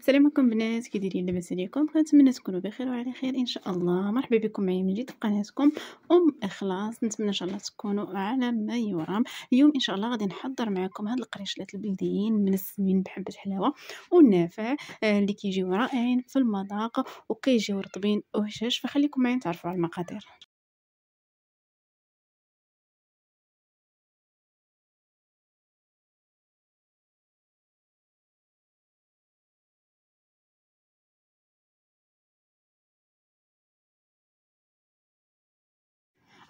السلام عليكم بنات كي دايرين لاباس عليكم كنتمنى تكونوا بخير وعلى خير ان شاء الله مرحبا بكم معايا من جديد في قناتكم ام اخلاص نتمنى ان شاء الله تكونوا على ما يرام اليوم ان شاء الله غادي نحضر معكم هاد القريشلات البلديين منسمين بحبه حلاوه والنافع آه، اللي كيجيو رائعين في المذاق وكيجيو رطبين وهشاش فخليكم معايا تعرفوا على المقادير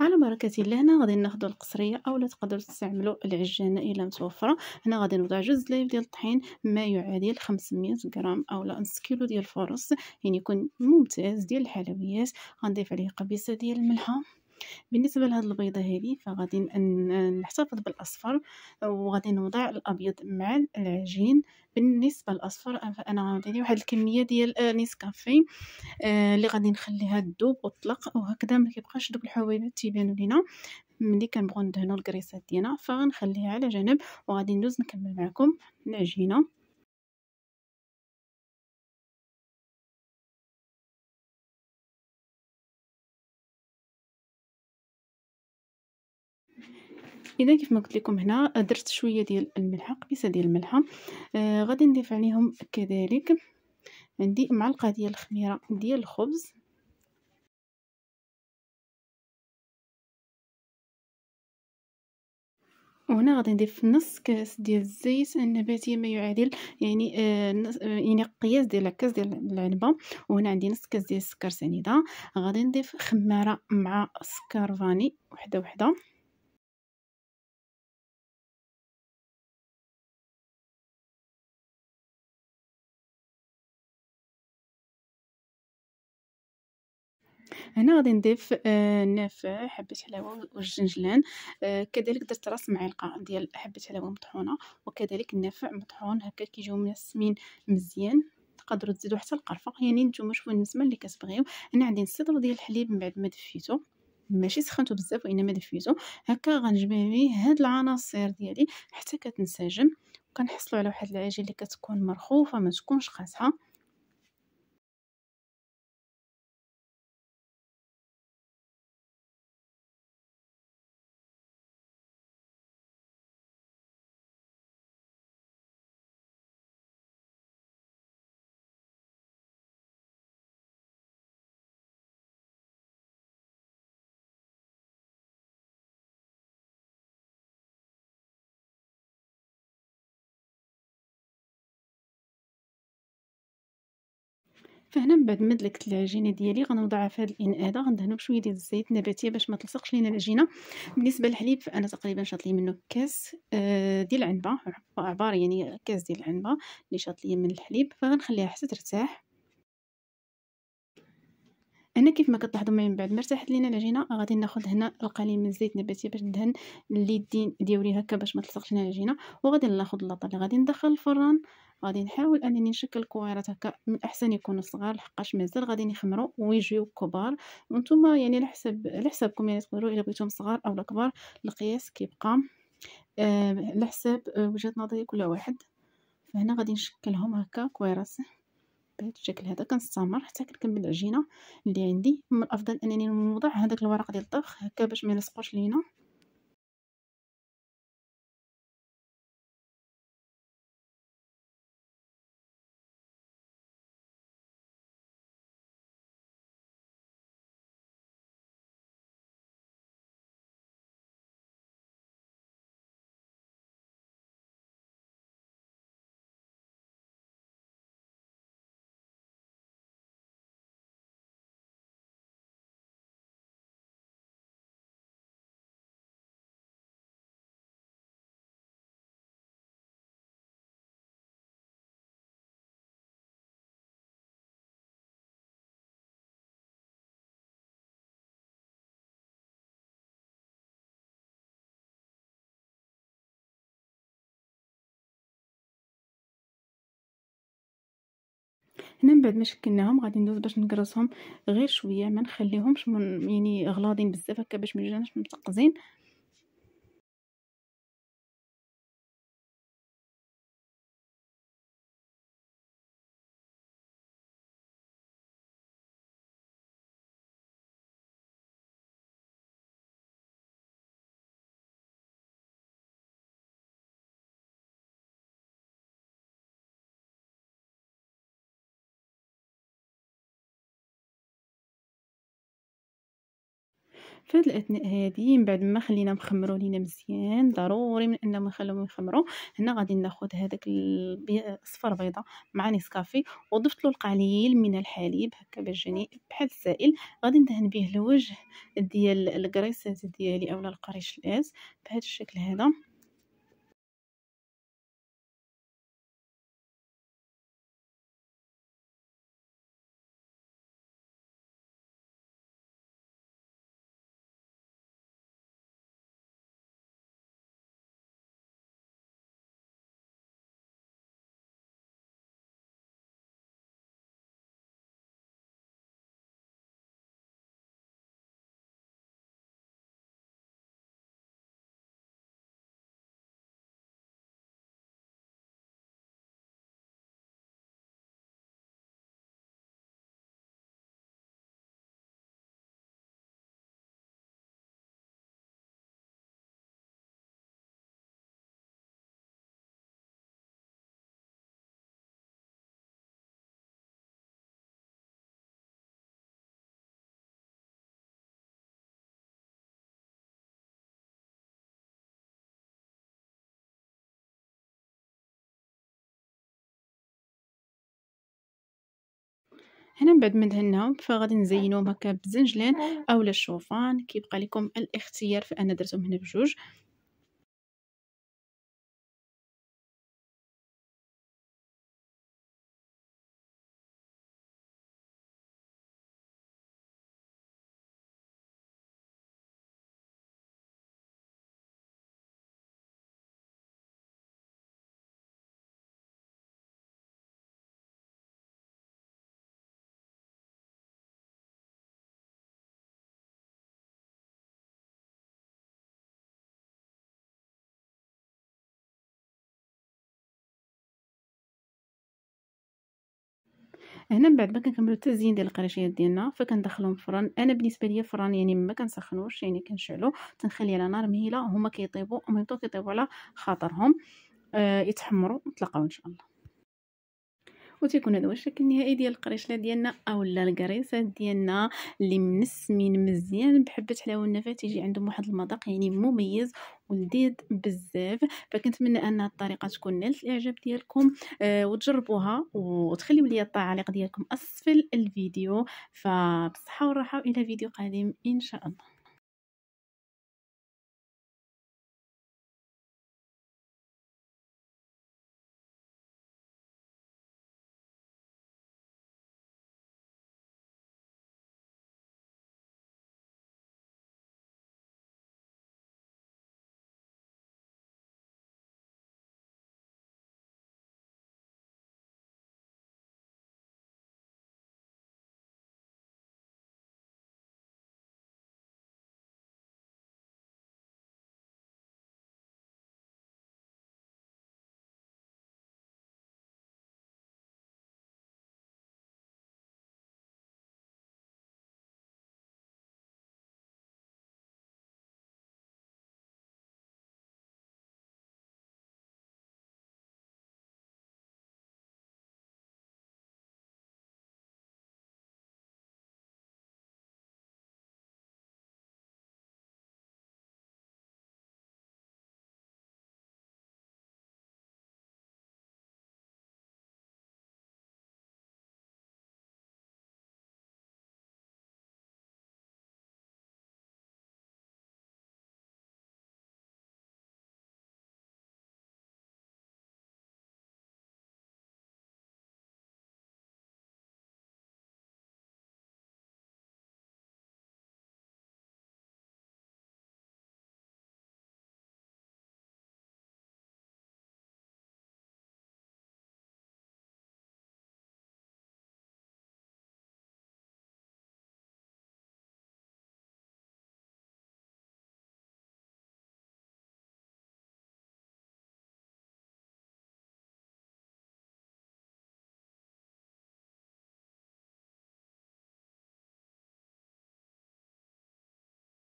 على بركه الله هنا غادي ناخذ القصريه اولا تقدروا تستعملوا العجانه الا متوفره هنا غادي نوضع جوج زلايف ديال الطحين ما يعادل 500 غرام اولا نص كيلو ديال الفرص يعني يكون ممتاز ديال الحلويات غنضيف عليه قبيصه ديال الملحه بالنسبه لهاد البيضه هذه فغادي نحتفظ بالاصفر وغادي نوضع الابيض مع العجين بالنسبه للاصفر فانا غادي واحد الكميه ديال نيسكافي اللي آه، غادي نخليها تذوب وتطلق وهكذا ما كيبقاش دوك الحبيبات تيبانوا لينا ملي كنبغيو ندهنوا الكريسات ديالنا فغنخليها على جنب وغادي ندوز نكمل معكم العجينه اذا كيف ما قلت لكم هنا درت شويه ديال الملحه قبيسه ديال الملحه آه غادي نضيف عليهم كذلك عندي معلقه ديال الخميره ديال الخبز وهنا غادي نضيف نص كاس ديال الزيت النباتي ما يعادل يعني آه, آه، يعني قياس ديال كاس ديال العنبه وهنا عندي نص كاس ديال السكر سنيده غادي نضيف خماره مع سكر فاني وحده وحده هنا غادي نضيف النافع آه، حبه حلاوه والجنجلان آه، كذلك درت راس معلقه ديال حبه حلاوه مطحونه وكذلك النافع مطحون هكا كيجيو منسمين مزيان تقدروا تزيدوا حتى القرفه يعني نتوما شوفوا النسمه اللي كتبغيو انا عندي الصدر ديال الحليب من بعد ما دفيته ماشي سخنته بزاف وانما دفيته هكا غنجمع ليه هاد العناصر ديالي حتى كتنسجم وكنحصلوا على واحد العجينه اللي كتكون مرخوفه ما تكونش قاسحه فهنا من بعد ما دلكت العجينه ديالي غنوضعها في هذا الاناء هذا غندهنو بشويه ديال الزيت النباتيه باش ما تلصقش لينا العجينه بالنسبه للحليب فانا تقريبا شاط لي منه كاس آه، ديال العنبه عباره يعني كاس ديال العنبه اللي شاط لي من الحليب فغنخليها حتى ترتاح انا كيف ما كتلاحظوا من بعد ما ارتاحت لينا العجينه غادي ناخذ هنا القليل من الزيت النباتي باش ندهن اليدين ديالي هكا باش ما تلصقش لينا العجينه وغادي ناخذ اللاطه اللي غادي ندخل الفران غادي نحاول انني نشكل الكويرات هكا من الاحسن يكونوا صغار لحقاش مازال غادي يخمروا ويجيو كبار وانتم يعني على حسب على حسابكم يعني تقدروا الا بغيتهم صغار او كبار القياس كيبقى آه، على حساب آه، وجهه نظر كل واحد فهنا غادي نشكلهم هكا كويرات بهذا الشكل هذا كنستمر حتى كنكمل العجينه اللي عندي من الافضل انني نوضع هذاك الورق ديال الطبخ هكا باش ما يلصقوش لينا هنا من بعد ما شكلناهم غادي ندوز باش نكرصهم غير شويه ما نخليهمش من يعني غلاضين بزاف هكا باش ما يجوناش متقزين في هاد الاثناء هادي من بعد ما خلينا مخمروا لينا مزيان ضروري من ان ما نخليهم يخمروا هنا غادي ناخذ هذاك الصفر بيضه مع نسكافي وضفت له القليل من الحليب هكا باش جاني بحال السائل غادي ندهن به الوجه ديال الكريسات ديالي اولا القريش الاس بهذا الشكل هذا هنا من بعد ما دهناهم فغادي نزينوهم هكا بالزنجلان أيوة. او الشوفان كيبقى لكم الاختيار فانا درتهم هنا بجوج هنا من بعد ما كنكملوا التزيين ديال القريشيات ديالنا فكندخلهم الفرن انا بالنسبه ليا الفرن يعني ما كنسخنوش يعني كنشعلو تنخليه على نار مهيله هما كيطيبوا ومن كيطيبوا على خاطرهم آه يتحمروا نتلاقاو ان شاء الله وتيكون هذا هو الشكل النهائي ديال القريشله ديالنا اولا الكريسات ديالنا اللي منسمين مزيان بحبه حلاوه النفات يجي عندهم واحد المذاق يعني مميز ولذيذ بزاف فكنتمنى ان الطريقه تكون نالت الاعجاب ديالكم آه وتجربوها وتخليوا لي التعليق ديالكم اسفل الفيديو فبصحه والراحه الى فيديو قادم ان شاء الله